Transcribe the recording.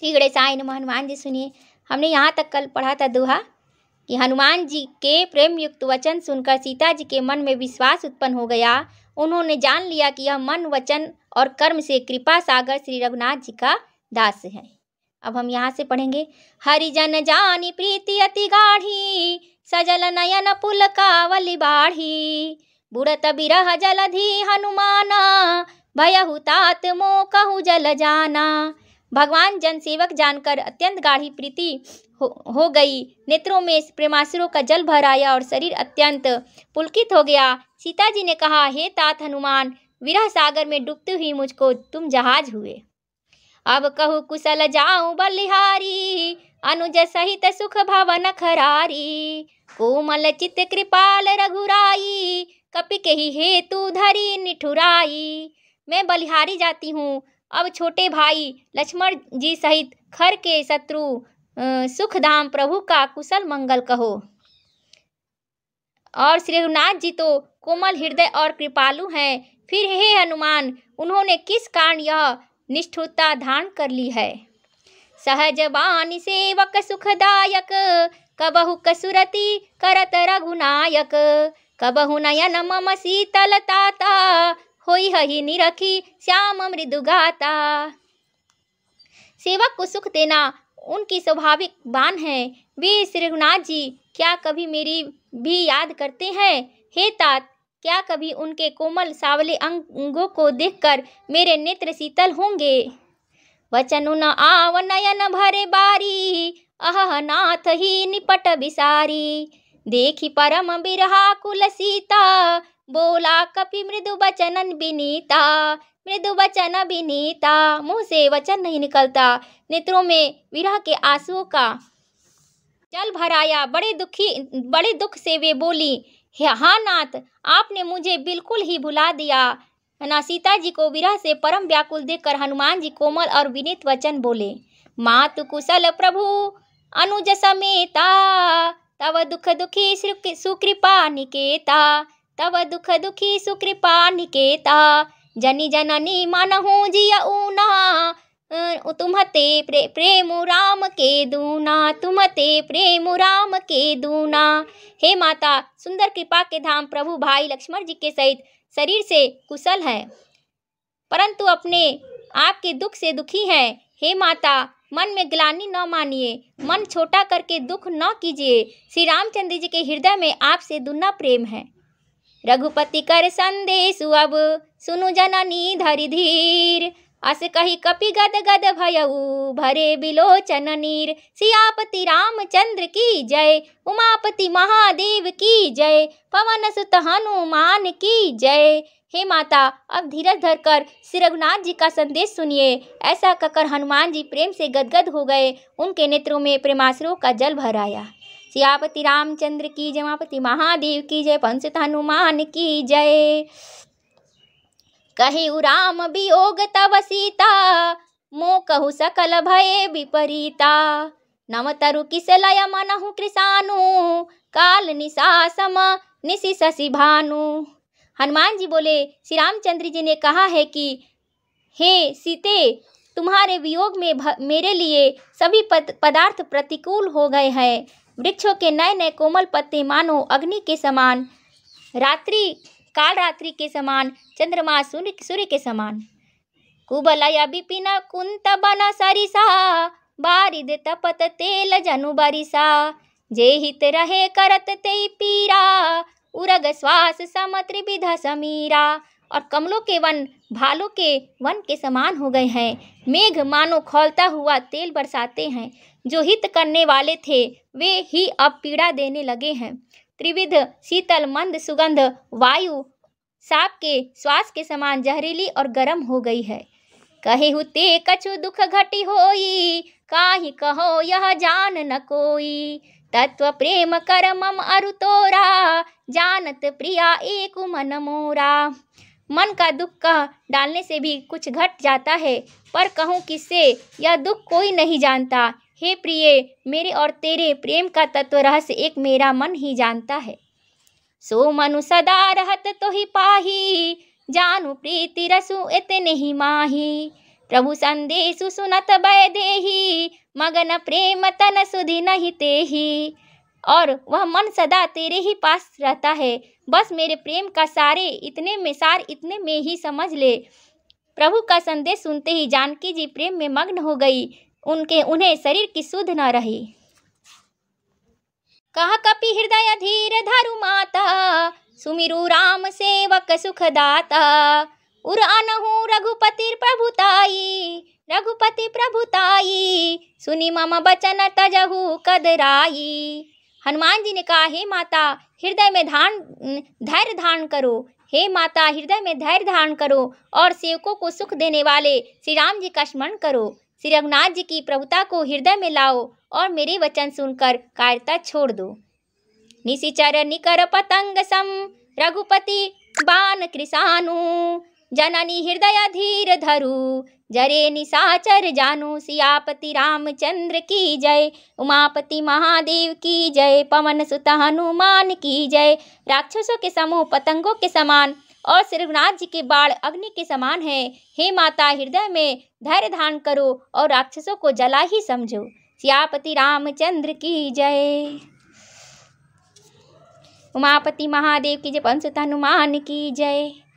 श्री गणेशाय नम हनुमान जी सुनिए हमने यहाँ तक कल पढ़ा था दोहा कि हनुमान जी के प्रेम युक्त वचन सुनकर सीता जी के मन में विश्वास उत्पन्न हो गया उन्होंने जान लिया कि यह मन वचन और कर्म से कृपा सागर श्री रघुनाथ जी का दास है अब हम यहाँ से पढ़ेंगे हरिजन जानी प्रीति अति गाढ़ी सजल नयन पुल कावली बाढ़ी बुढ़त बिरह जलधि हनुमाना भयहुतात मो कहु जल जाना भगवान जनसेवक जानकर अत्यंत गाढ़ी प्रीति हो, हो गई नेत्रों में प्रेमाशुरों का जल भर आया और शरीर अत्यंत पुलकित हो गया सीता जी ने कहा हे तात हनुमान विरह सागर में डूबती हुई मुझको तुम जहाज हुए अब कहु कुशल जाऊं बलिहारी अनुज सहित सुख भवन खरारी कोमल चित कृपाल रघुराई कपि के ही हेतु धरी निठुराई मैं बलिहारी जाती हूँ अब छोटे भाई लक्ष्मण जी सहित खर के शत्रु सुखधाम प्रभु का कुशल मंगल कहो और श्री रघुनाथ जी तो कोमल हृदय और कृपालु हैं फिर हे हनुमान उन्होंने किस कारण यह निष्ठुरता धारण कर ली है सहज बानी सेवक सुखदायक कबहु कसुरति करत रघुनायक कबहु नयन मम शीतलता होई हही निरखी श्याम मृदुगाता सेवक को सुख देना उनकी स्वाभाविक बान है वे श्री रघुनाथ जी क्या कभी मेरी भी याद करते हैं हे तात क्या कभी उनके कोमल सावले अंगों को देखकर मेरे नेत्र शीतल होंगे वचन न आव नयन भरे बारी अह नाथ ही निपट बिसारी देखी परम बिरहा कुल सीता बोला कपि मृदु वचन विनीता मृदु वचन विनीता मुंह से वचन नहीं निकलता नेत्रों में विरह के आंसुओं का जल भराया बड़े दुखी बड़े दुख से वे बोली हाँ नाथ आपने मुझे बिल्कुल ही भुला दिया ना सीता जी को विरह से परम व्याकुल देखकर हनुमान जी कोमल और विनीत वचन बोले मात कुशल प्रभु अनुज समेता तव दुख दुखी सुकृपा निकेता तव दुख दुखी सुकृपा निकेता जनि जननी मन जिया ऊना अं, तुम्हते प्रे, प्रेम राम के दूना तुम्हते प्रेम राम के दूना हे माता सुंदर कृपा के धाम प्रभु भाई लक्ष्मण जी के सहित शरीर से कुशल है परंतु अपने आपके दुख से दुखी हैं हे माता मन में ग्लानी न मानिए मन छोटा करके दुख न कीजिए श्री रामचंद्र जी के हृदय में आपसे दुना प्रेम है रघुपति कर संदेश अब सुनु जननी धरि धीर अस कही कपि गद गद भयऊ भरे बिलोचन नीर सियापति रामचंद्र की जय उमापति महादेव की जय पवन सुत हनुमान की जय हे माता अब धीरज धर कर श्री रघुनाथ जी का संदेश सुनिए ऐसा ककर हनुमान जी प्रेम से गदगद हो गए उनके नेत्रों में प्रेमाश्रो का जल भर आया सियापति रामचंद्र की जय मापति महादेव की जय पंसित हनुमान की जय कही राम वियोग तब सीता मो कहु सकल भय विपरीता नव तरु किस लय मनहु कृषानु काल निशासम निशि शशि भानु हनुमान जी बोले श्री रामचंद्र जी ने कहा है कि हे सीते तुम्हारे वियोग में मेरे लिए सभी पद, पदार्थ प्रतिकूल हो गए हैं वृक्षों के नए नए कोमल पत्ते मानो अग्नि के समान रात्रि काल रात्रि के समान चंद्रमा सूर्य सूर्य के समान कुबलया बिपिना कुंत बना सा बारिद तपत तेल जनु बरिसा जे हित रहे करत ते पीरा उरग श्वास सम त्रिविध समीरा और कमलों के वन भालों के वन के समान हो गए हैं मेघ मानो खोलता हुआ तेल बरसाते हैं जो हित करने वाले थे वे ही अब पीड़ा देने लगे हैं त्रिविध शीतल मंद सुगंध वायु साप के श्वास के समान जहरीली और गर्म हो गई है कहे हुते कछु दुख घटी होई काहि कहो यह जान न कोई तत्व प्रेम कर मम अरु तोरा जानत प्रिया एक मन मोरा मन का दुख कह डालने से भी कुछ घट जाता है पर कहूँ किससे यह दुख कोई नहीं जानता हे प्रिय मेरे और तेरे प्रेम का तत्व रहस्य एक मेरा मन ही जानता है सो मनु सदा रहत तो ही पाही जानु प्रीति रसु इतने ही माही प्रभु संदेश सुनत वैदेही मगन प्रेम तन सुधि नहीं तेही और वह मन सदा तेरे ही पास रहता है बस मेरे प्रेम का सारे इतने में सार इतने में ही समझ ले प्रभु का संदेश सुनते ही जानकी जी प्रेम में मग्न हो गई उनके उन्हें शरीर की सुध न रही कहा कपि हृदय धीर धरु माता सुमिरु राम सेवक सुखदाता उर अनहु रघुपति प्रभुताई रघुपति प्रभुताई सुनि मम बचन तजहु कदराई हनुमान जी ने कहा हे माता हृदय में धान धैर्य धारण करो हे माता हृदय में धैर्य धारण करो और सेवकों को सुख देने वाले श्री राम जी का स्मरण करो श्री रघुनाथ जी की प्रभुता को हृदय में लाओ और मेरे वचन सुनकर कायरता छोड़ दो निशिचर निकर पतंग सम रघुपति बान कृषानु जननी धरु जरे निसाचर जानु सियापति रामचंद्र की जय उमापति महादेव की जय पवन सुत हनुमान की जय राक्षसों के समूह पतंगों के समान और श्रीनाथ जी के बाल अग्नि के समान है हे माता हृदय में धैर्य धारण करो और राक्षसों को जला ही समझो सियापति रामचंद्र की जय उमापति महादेव की जय पंचुत हनुमान की जय